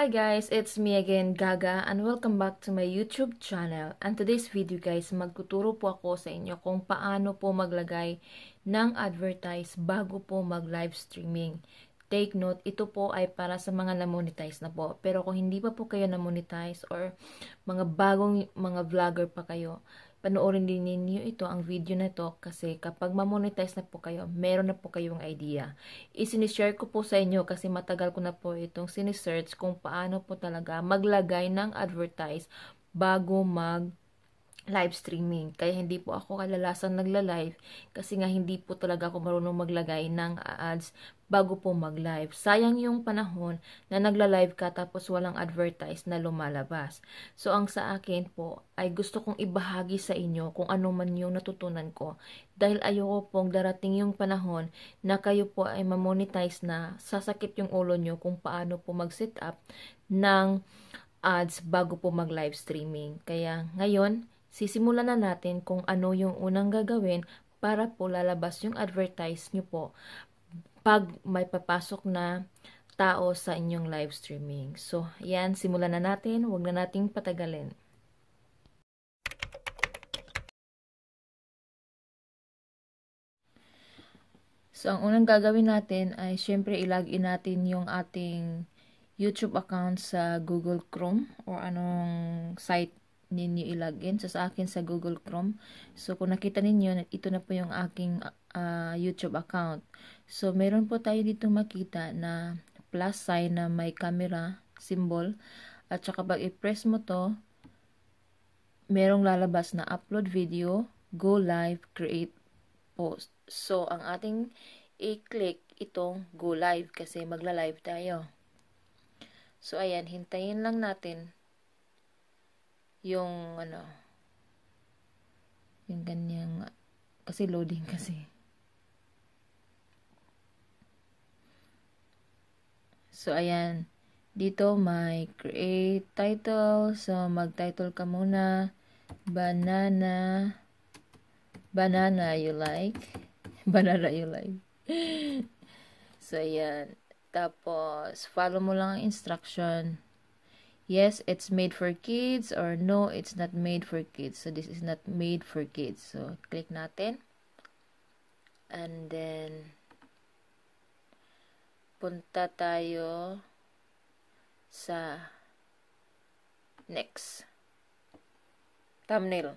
Hi guys, it's me again, Gaga, and welcome back to my YouTube channel. And today's video guys, magtuturo po ako sa inyo kung paano po maglagay ng advertise bago po mag live streaming. Take note, ito po ay para sa mga na-monetize na po. Pero kung hindi pa po kayo na-monetize or mga bagong mga vlogger pa kayo, panoorin din ninyo ito ang video na to kasi kapag mamonetize na po kayo, meron na po kayong idea. i Isinishare ko po sa inyo kasi matagal ko na po itong sinisearch kung paano po talaga maglagay ng advertise bago mag live streaming. Kaya hindi po ako kalalasan nagla-live kasi nga hindi po talaga ako marunong maglagay ng ads bago po mag-live. Sayang yung panahon na nagla-live ka tapos walang advertise na lumalabas. So ang sa akin po ay gusto kong ibahagi sa inyo kung ano man yung natutunan ko dahil ayoko pong darating yung panahon na kayo po ay mamonetize na sasakit yung ulo nyo kung paano po mag-set up ng ads bago po mag-live streaming. Kaya ngayon, sisimulan na natin kung ano yung unang gagawin para po lalabas yung advertise nyo po pag may papasok na tao sa inyong live streaming. So, yan, simulan na natin. Huwag na nating patagalin. So, ang unang gagawin natin ay syempre ilagin natin yung ating YouTube account sa Google Chrome or anong site ninyo ilagin. So, sa akin sa Google Chrome. So, kung nakita ninyo, ito na po yung aking uh, YouTube account. So, meron po tayo dito makita na plus sign na may camera symbol. At saka pag i-press mo to, merong lalabas na upload video, go live, create post. So, ang ating i-click itong go live kasi magla-live tayo. So, ayan, hintayin lang natin yung ano yung ganyang kasi loading kasi so ayan dito may create title so mag title ka muna banana banana you like banana you like so ayan tapos follow mo lang ang instruction yes it's made for kids or no it's not made for kids so this is not made for kids so click natin and then punta tayo sa next thumbnail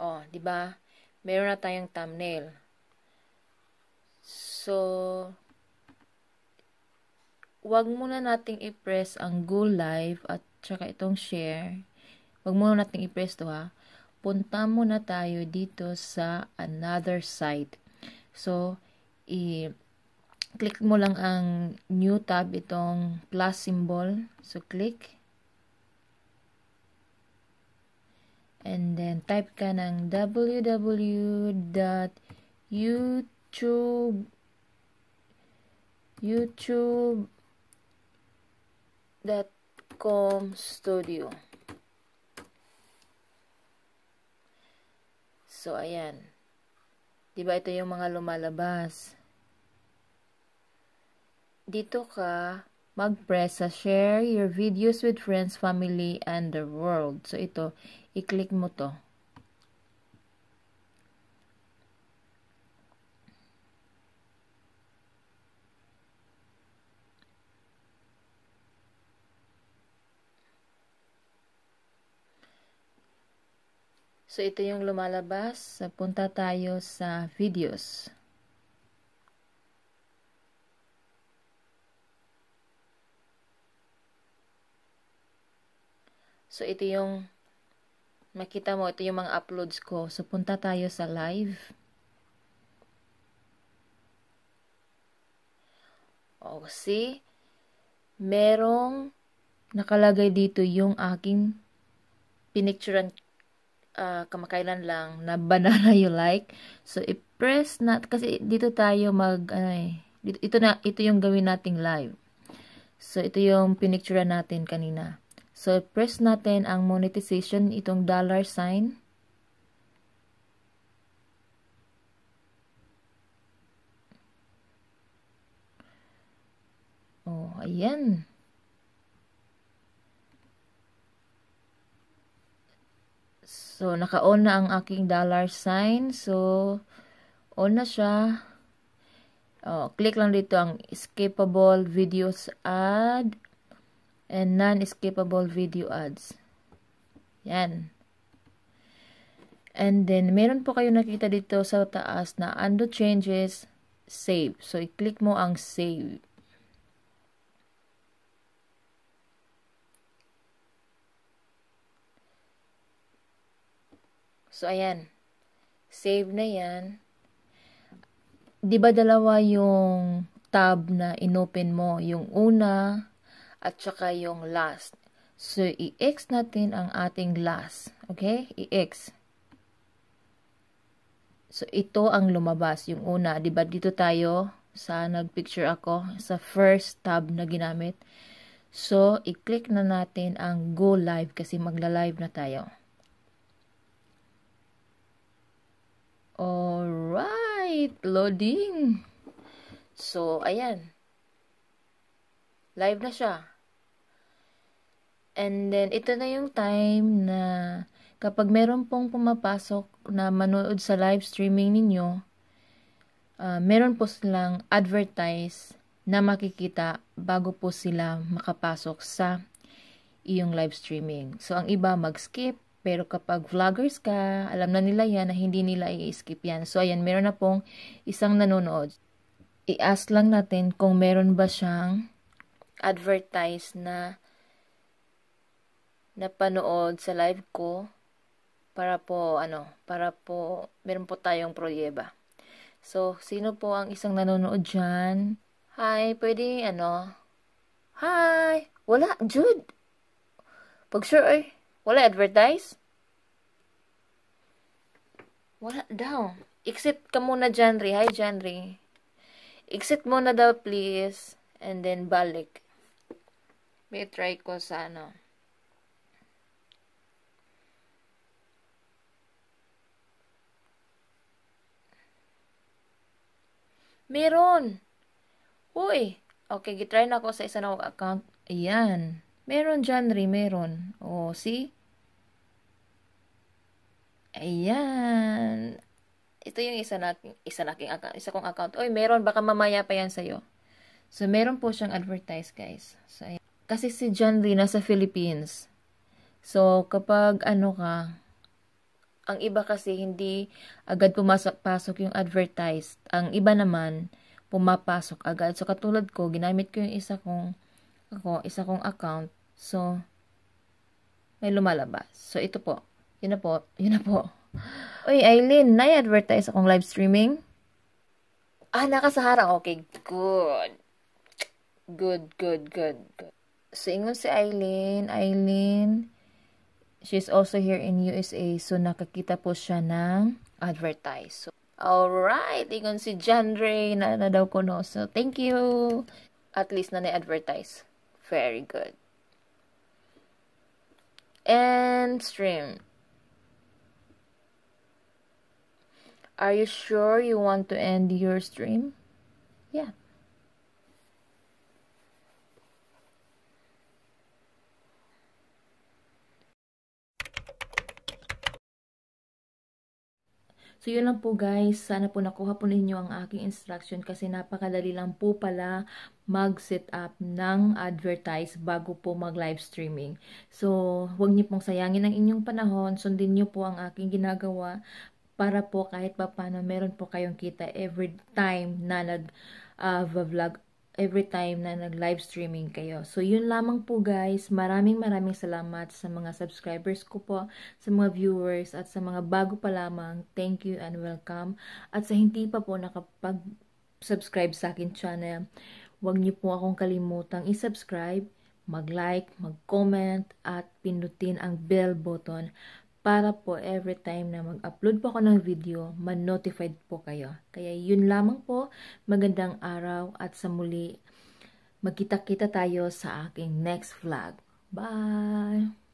oh di ba meron na tayong thumbnail So, wag muna nating i-press ang go live at saka itong share. Wag muna nating i-press to ha. Punta muna tayo dito sa another site. So, i-click mo lang ang new tab itong plus symbol. So, click. And then, type ka ng www.youtube YouTube youtube.com studio so ayan diba ito yung mga lumalabas dito ka mag-press sa share your videos with friends, family, and the world. So, ito, i-click mo to. So, ito yung lumalabas. Punta tayo sa videos. So, ito yung makita mo, ito yung mga uploads ko. So, punta tayo sa live. O, oh, see? Merong nakalagay dito yung aking pinicturean uh, kamakailan lang na banana you like. So, i-press na, kasi dito tayo mag, ano eh, dito, ito, na, ito yung gawin nating live. So, ito yung pinicture natin kanina. So, press natin ang monetization, itong dollar sign. Oh, ayan. So, naka-on na ang aking dollar sign. So, on na siya. Oh, click lang dito ang escapable videos ad and non escapable video ads. Yan. And then, meron po kayo nakita dito sa taas na undo changes, save. So, i-click mo ang save. So, ayan. Save na yan. ba diba dalawa yung tab na inopen mo? Yung una at saka yung last. So, i-X natin ang ating last. Okay? I-X. So, ito ang lumabas. Yung una, ba diba dito tayo sa nagpicture ako sa first tab na ginamit. So, i-click na natin ang go live kasi magla-live na tayo. Alright, loading. So, ayan. Live na siya. And then, ito na yung time na kapag meron pong pumapasok na manood sa live streaming ninyo, uh, meron po silang advertise na makikita bago po sila makapasok sa iyong live streaming. So, ang iba mag-skip, pero kapag vloggers ka, alam na nila yan na hindi nila i-skip yan. So, ayan, meron na pong isang nanonood. I-ask lang natin kung meron ba siyang advertise na napanood sa live ko para po, ano, para po, meron po tayong proyeba. So, sino po ang isang nanonood dyan? Hi, pwede, ano? Hi! Wala, Jude! Pag sure, eh. Wala advertise? Wala daw. Exit ka muna Janry. Hi, Janry. Exit muna daw, please. And then, balik. May try ko sa ano. Meron! Uy! Okay, gitry na ako sa isa na account. Ayan. Meron Janry. Meron. oh, see? Ayan. Ito yung isa nating isa naking account, isa kong account. Oy, meron baka mamaya pa yan sa iyo. So meron po siyang advertise, guys. So ayan. kasi si John Lee nasa Philippines. So kapag ano ka, ang iba kasi hindi agad pumasok-pasok yung advertised. Ang iba naman pumapasok agad. So katulad ko, ginamit ko yung isa kong ako, isa kong account. So may lumalabas. So ito po. Yun na po. Yun na po. Uy, Aileen, nai-advertise akong live streaming? Ah, nakasahara. Okay, good. Good, good, good, good. So, ingon si Aileen. Aileen, she's also here in USA. So, nakakita po siya ng advertise. So, alright, ingon si Jandre na, na daw ko no. So, thank you. At least na na-advertise. Very good. And stream. Are you sure you want to end your stream? Yeah. So, yun lang po guys. Sana po nakuha po ninyo ang aking instruction kasi napakadali lang po pala mag-set up ng advertise bago po mag-live streaming. So, huwag niyo pong sayangin ang inyong panahon. Sundin niyo po ang aking ginagawa para po kahit papano meron po kayong kita every time na nag uh, vlog every time na nag live streaming kayo. So yun lamang po guys. Maraming maraming salamat sa mga subscribers ko po, sa mga viewers at sa mga bago pa lamang. Thank you and welcome. At sa hindi pa po nakapag subscribe sa akin channel, huwag niyo po akong kalimutang i-subscribe mag-like, mag-comment, at pindutin ang bell button para po every time na mag-upload po ako ng video, man-notified po kayo. Kaya yun lamang po, magandang araw at sa muli, magkita-kita tayo sa aking next vlog. Bye!